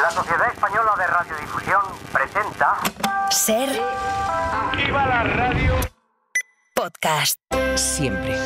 La Sociedad Española de Radiodifusión presenta. Ser. ¡Viva la radio! Podcast. Siempre.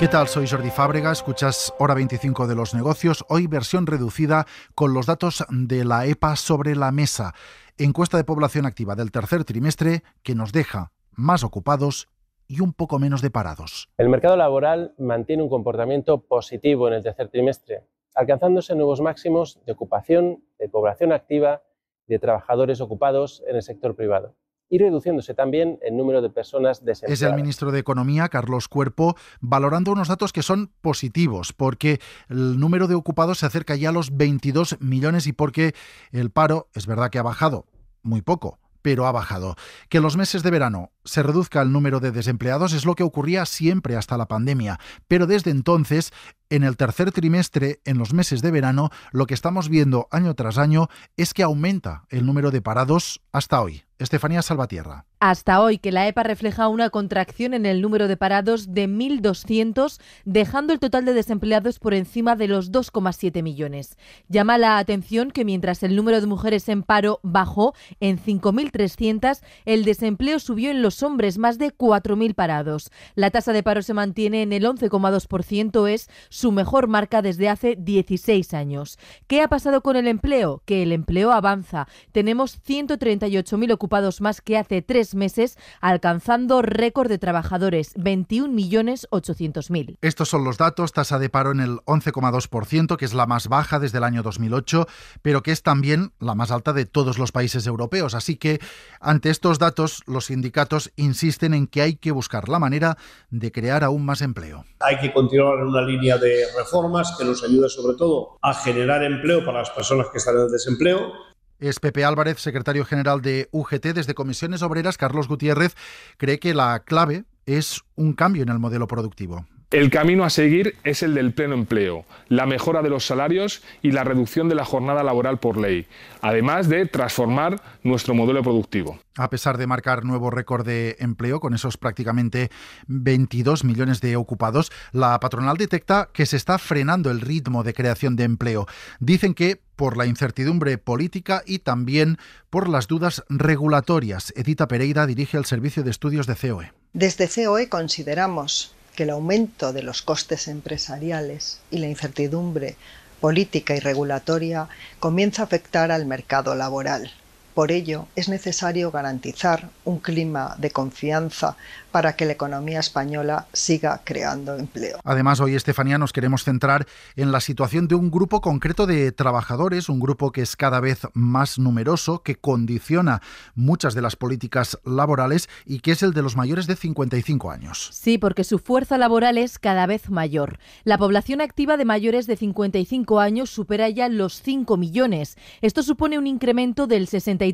¿Qué tal? Soy Jordi Fábrega, escuchas Hora 25 de los Negocios, hoy versión reducida con los datos de la EPA sobre la mesa, encuesta de población activa del tercer trimestre que nos deja más ocupados y un poco menos deparados. El mercado laboral mantiene un comportamiento positivo en el tercer trimestre, alcanzándose nuevos máximos de ocupación, de población activa, de trabajadores ocupados en el sector privado y reduciéndose también el número de personas desempleadas. Es el ministro de Economía, Carlos Cuerpo, valorando unos datos que son positivos, porque el número de ocupados se acerca ya a los 22 millones y porque el paro, es verdad que ha bajado muy poco, pero ha bajado. Que los meses de verano se reduzca el número de desempleados es lo que ocurría siempre hasta la pandemia, pero desde entonces, en el tercer trimestre, en los meses de verano, lo que estamos viendo año tras año es que aumenta el número de parados hasta hoy. Estefanía Salvatierra. Hasta hoy, que la EPA refleja una contracción en el número de parados de 1.200, dejando el total de desempleados por encima de los 2,7 millones. Llama la atención que mientras el número de mujeres en paro bajó en 5.300, el desempleo subió en los hombres, más de 4.000 parados. La tasa de paro se mantiene en el 11,2%, es su mejor marca desde hace 16 años. ¿Qué ha pasado con el empleo? Que el empleo avanza. Tenemos 138.000 ocupados más que hace tres meses, alcanzando récord de trabajadores, 21.800.000. Estos son los datos, tasa de paro en el 11,2%, que es la más baja desde el año 2008, pero que es también la más alta de todos los países europeos. Así que, ante estos datos, los sindicatos insisten en que hay que buscar la manera de crear aún más empleo. Hay que continuar en una línea de reformas que nos ayude sobre todo a generar empleo para las personas que están en desempleo, es Pepe Álvarez, secretario general de UGT. Desde Comisiones Obreras, Carlos Gutiérrez cree que la clave es un cambio en el modelo productivo. El camino a seguir es el del pleno empleo, la mejora de los salarios y la reducción de la jornada laboral por ley, además de transformar nuestro modelo productivo. A pesar de marcar nuevo récord de empleo con esos prácticamente 22 millones de ocupados, la patronal detecta que se está frenando el ritmo de creación de empleo. Dicen que por la incertidumbre política y también por las dudas regulatorias. Edita Pereira dirige el Servicio de Estudios de COE. Desde COE consideramos que el aumento de los costes empresariales y la incertidumbre política y regulatoria comienza a afectar al mercado laboral. Por ello, es necesario garantizar un clima de confianza para que la economía española siga creando empleo. Además, hoy, Estefanía, nos queremos centrar en la situación de un grupo concreto de trabajadores, un grupo que es cada vez más numeroso, que condiciona muchas de las políticas laborales y que es el de los mayores de 55 años. Sí, porque su fuerza laboral es cada vez mayor. La población activa de mayores de 55 años supera ya los 5 millones. Esto supone un incremento del 60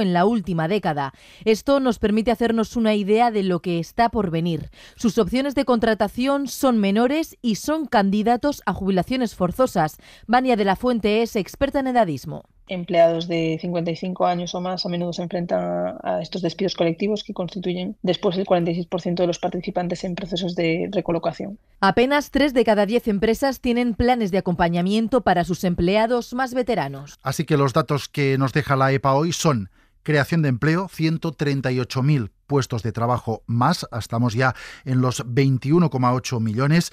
en la última década. Esto nos permite hacernos una idea de lo que está por venir. Sus opciones de contratación son menores y son candidatos a jubilaciones forzosas. Vania de la Fuente es experta en edadismo empleados de 55 años o más a menudo se enfrentan a estos despidos colectivos que constituyen después el 46% de los participantes en procesos de recolocación. Apenas 3 de cada 10 empresas tienen planes de acompañamiento para sus empleados más veteranos. Así que los datos que nos deja la EPA hoy son creación de empleo, 138.000 puestos de trabajo más, estamos ya en los 21,8 millones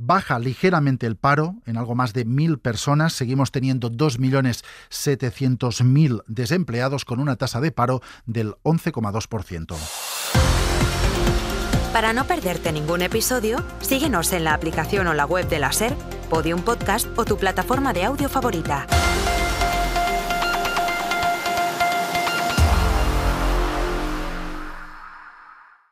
baja ligeramente el paro en algo más de mil personas. Seguimos teniendo 2.700.000 desempleados con una tasa de paro del 11,2%. Para no perderte ningún episodio, síguenos en la aplicación o la web de la SER, Podium Podcast o tu plataforma de audio favorita.